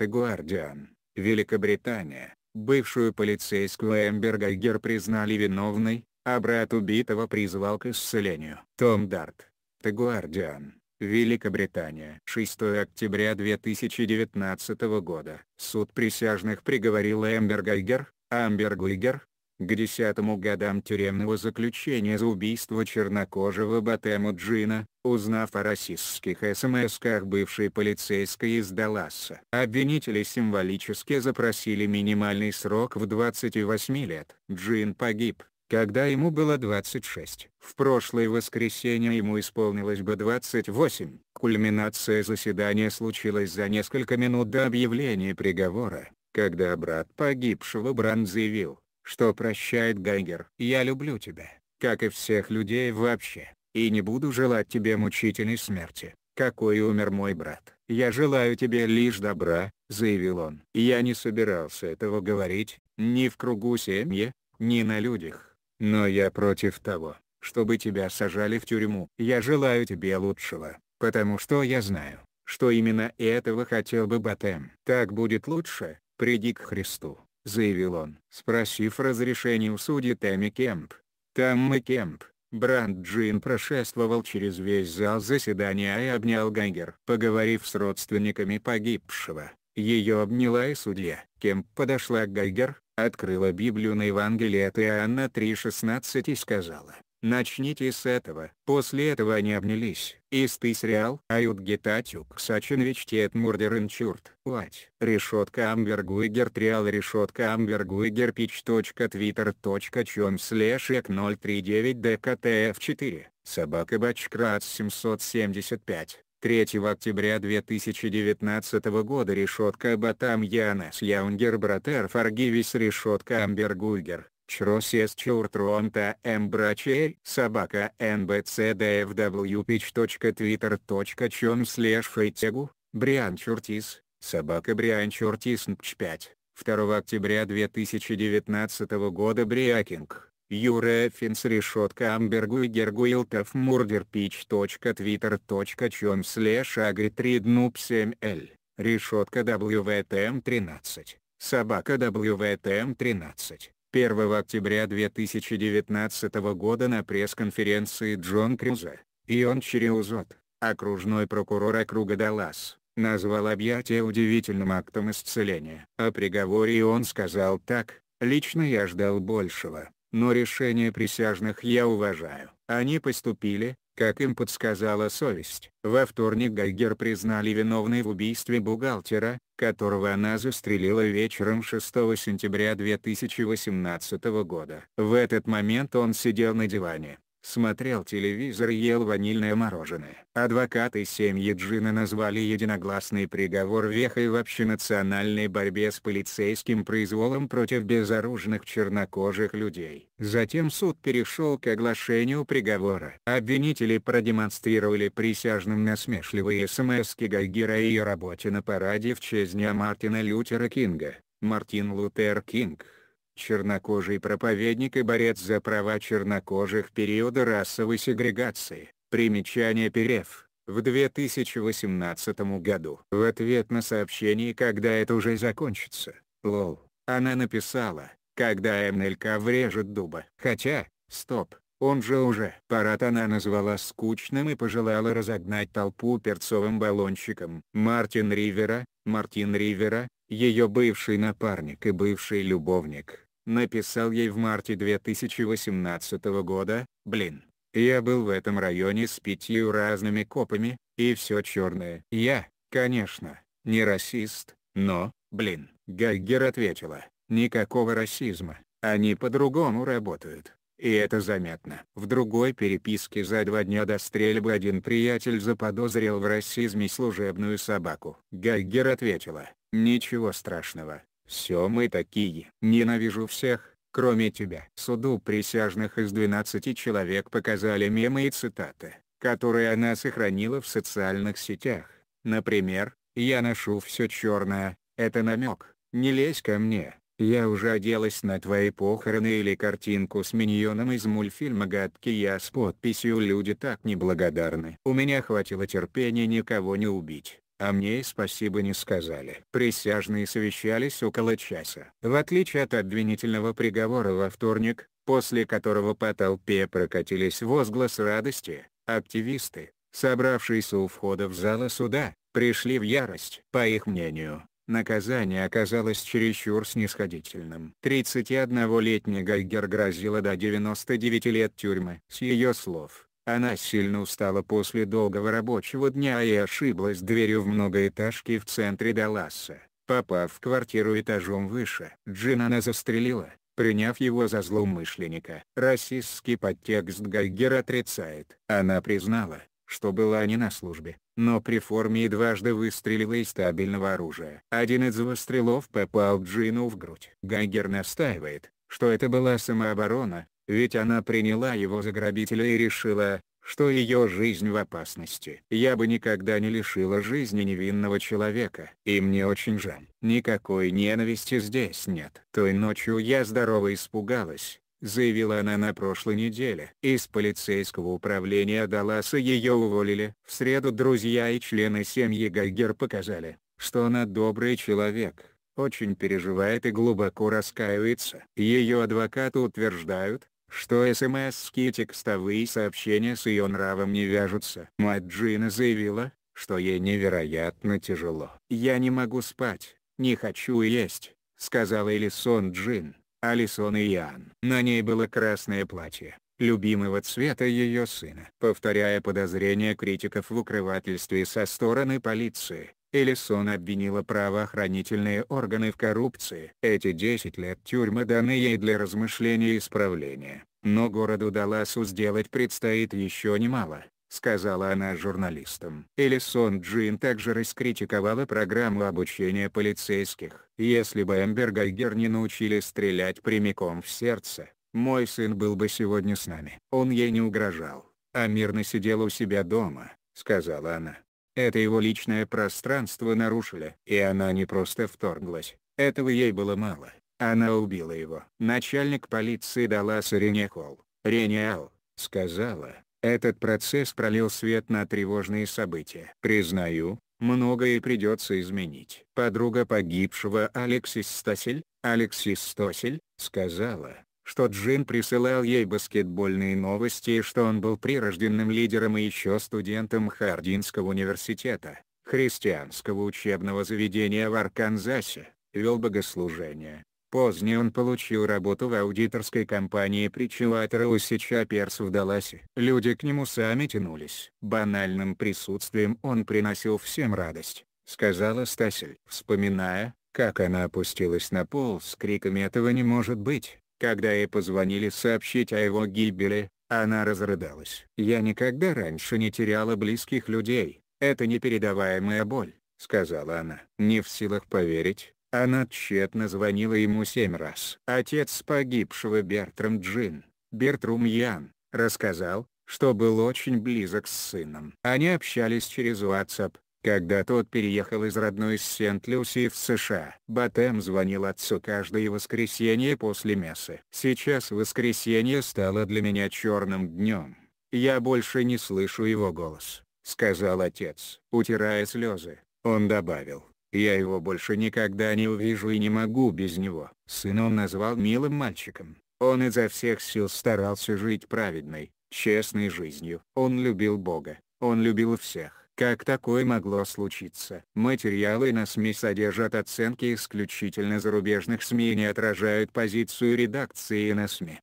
The Guardian, Великобритания, бывшую полицейскую Эмбер Гайгер признали виновной, а брат убитого призвал к исцелению. Том Дарт, The Guardian, Великобритания. 6 октября 2019 года. Суд присяжных приговорил Эмбер Гайгер, Амбер Гуйгер, к десятому годам тюремного заключения за убийство чернокожего Батему Джина, узнав о расистских смс-ках бывшей полицейской из Далласа. Обвинители символически запросили минимальный срок в 28 лет. Джин погиб, когда ему было 26. В прошлое воскресенье ему исполнилось бы 28. Кульминация заседания случилась за несколько минут до объявления приговора, когда брат погибшего Бран заявил, что прощает Гангер, «Я люблю тебя, как и всех людей вообще, и не буду желать тебе мучительной смерти, какой умер мой брат. Я желаю тебе лишь добра», — заявил он. Я не собирался этого говорить, ни в кругу семьи, ни на людях, но я против того, чтобы тебя сажали в тюрьму. Я желаю тебе лучшего, потому что я знаю, что именно этого хотел бы Батем. Так будет лучше, приди к Христу заявил он. Спросив разрешение у судьи Тэмми Кемп, Таммы Кемп, Бранд Джин прошествовал через весь зал заседания и обнял Гайгер. Поговорив с родственниками погибшего, ее обняла и судья. Кемп подошла к Гайгер, открыла Библию на Евангелие от Иоанна 3.16 и сказала, Начните с этого. После этого они обнялись. Истый сериал. Ают гитатюк сачин вечтет мурдерын чурт. Лать. Решетка амбергуйгер триал решетка амбергуйгер пич.твиттер.чон слэш 039 дктф 4 Собака Бачкрат 775 3 октября 2019 года решетка Батам Янес Яунгер Братер Фаргивис решетка Амбергуйгер Чросес Чуртронта Мбрачей Собака nbcdfwpitch.twitter.com Слэш Фейтегу Бриан Чуртис Собака Бриан Чуртис 5 2 октября 2019 года Бриакинг Юрия Финс решетка Амбергу и Гергуилтов murderpitch.twitter.com Слэш Агри 3 Днуб 7 Л Решетка WVTM 13 Собака WVTM 13 1 октября 2019 года на пресс-конференции Джон Крюза, Ион Чериузот, окружной прокурор округа Даллас, назвал объятие удивительным актом исцеления. О приговоре он сказал так, «Лично я ждал большего, но решение присяжных я уважаю. Они поступили, как им подсказала совесть. Во вторник Гайгер признали виновной в убийстве бухгалтера, которого она застрелила вечером 6 сентября 2018 года. В этот момент он сидел на диване смотрел телевизор и ел ванильное мороженое. Адвокаты семьи Джина назвали единогласный приговор вехой в общенациональной борьбе с полицейским произволом против безоружных чернокожих людей. Затем суд перешел к оглашению приговора. Обвинители продемонстрировали присяжным насмешливые смс Гайгера и ее работе на параде в честь дня Мартина Лютера Кинга. Мартин Лутер Кинг чернокожий проповедник и борец за права чернокожих периода расовой сегрегации. Примечание Перев. В 2018 году. В ответ на сообщение «Когда это уже закончится?» Лол. Она написала, «Когда МНЛК врежет дуба». Хотя, стоп, он же уже. Парад она назвала скучным и пожелала разогнать толпу перцовым баллончиком. Мартин Ривера, Мартин Ривера, ее бывший напарник и бывший любовник, написал ей в марте 2018 года, блин, я был в этом районе с пятью разными копами, и все черное. Я, конечно, не расист, но, блин, Гайгер ответила, никакого расизма, они по-другому работают. И это заметно. В другой переписке за два дня до стрельбы один приятель заподозрил в расизме служебную собаку. Гайгер ответила, ничего страшного, все мы такие. Ненавижу всех, кроме тебя. Суду присяжных из 12 человек показали мемы и цитаты, которые она сохранила в социальных сетях. Например, «Я ношу все черное, это намек, не лезь ко мне». Я уже оделась на твои похороны или картинку с миньоном из мультфильма «Гадкий я» с подписью «Люди так неблагодарны». У меня хватило терпения никого не убить а мне и спасибо не сказали. Присяжные совещались около часа. В отличие от обвинительного приговора во вторник, после которого по толпе прокатились возглас радости, активисты, собравшиеся у входа в зала суда, пришли в ярость. По их мнению, наказание оказалось чересчур снисходительным. 31-летний Гайгер грозила до 99 лет тюрьмы. С ее слов, она сильно устала после долгого рабочего дня и ошиблась дверью в многоэтажке в центре Далласа. Попав в квартиру этажом выше, Джин она застрелила, приняв его за злоумышленника. Расистский подтекст Гайгер отрицает. Она признала, что была не на службе, но при форме и дважды выстрелила из стабильного оружия. Один из выстрелов попал Джину в грудь. Гайгер настаивает, что это была самооборона, ведь она приняла его за грабителя и решила, что ее жизнь в опасности. Я бы никогда не лишила жизни невинного человека. И мне очень жаль. Никакой ненависти здесь нет. Той ночью я здорово испугалась, заявила она на прошлой неделе. Из полицейского управления Далласа ее уволили. В среду друзья и члены семьи Гайгер показали, что она добрый человек, очень переживает и глубоко раскаивается. Ее адвокаты утверждают, что смс-ские текстовые сообщения с ее нравом не вяжутся. Мать Джина заявила, что ей невероятно тяжело. «Я не могу спать, не хочу есть», — сказала Элисон Джин, Алисон и Ян. На ней было красное платье, любимого цвета ее сына. Повторяя подозрения критиков в укрывательстве со стороны полиции, Элисон обвинила правоохранительные органы в коррупции. Эти 10 лет тюрьмы даны ей для размышления и исправления, но городу даласу сделать предстоит еще немало сказала она журналистам. Элисон Джин также раскритиковала программу обучения полицейских. Если бы Эмбер Гайгер не научили стрелять прямиком в сердце, мой сын был бы сегодня с нами. Он ей не угрожал, а мирно сидел у себя дома, сказала она это его личное пространство нарушили. И она не просто вторглась, этого ей было мало, она убила его. Начальник полиции Далласа Рене Холл, Рениал, сказала, этот процесс пролил свет на тревожные события. Признаю, многое придется изменить. Подруга погибшего Алексис Стасель, Алексис Стосель, сказала, что Джин присылал ей баскетбольные новости и что он был прирожденным лидером и еще студентом Хардинского университета, христианского учебного заведения в Арканзасе, вел богослужение. Позднее он получил работу в аудиторской компании Причеватера Усича Перс в Даласе. Люди к нему сами тянулись. Банальным присутствием он приносил всем радость, сказала Стасель, вспоминая, как она опустилась на пол с криками «Этого не может быть!» Когда ей позвонили сообщить о его гибели, она разрыдалась. «Я никогда раньше не теряла близких людей, это непередаваемая боль», — сказала она. Не в силах поверить, она тщетно звонила ему семь раз. Отец погибшего Бертрам Джин, Бертрум Ян, рассказал, что был очень близок с сыном. Они общались через WhatsApp, когда тот переехал из родной сент люси в США. Батем звонил отцу каждое воскресенье после мессы. Сейчас воскресенье стало для меня черным днем. Я больше не слышу его голос, сказал отец, утирая слезы. Он добавил, я его больше никогда не увижу и не могу без него. Сына он назвал милым мальчиком. Он изо всех сил старался жить праведной, честной жизнью. Он любил Бога, он любил всех как такое могло случиться? Материалы на СМИ содержат оценки исключительно зарубежных СМИ и не отражают позицию редакции на СМИ.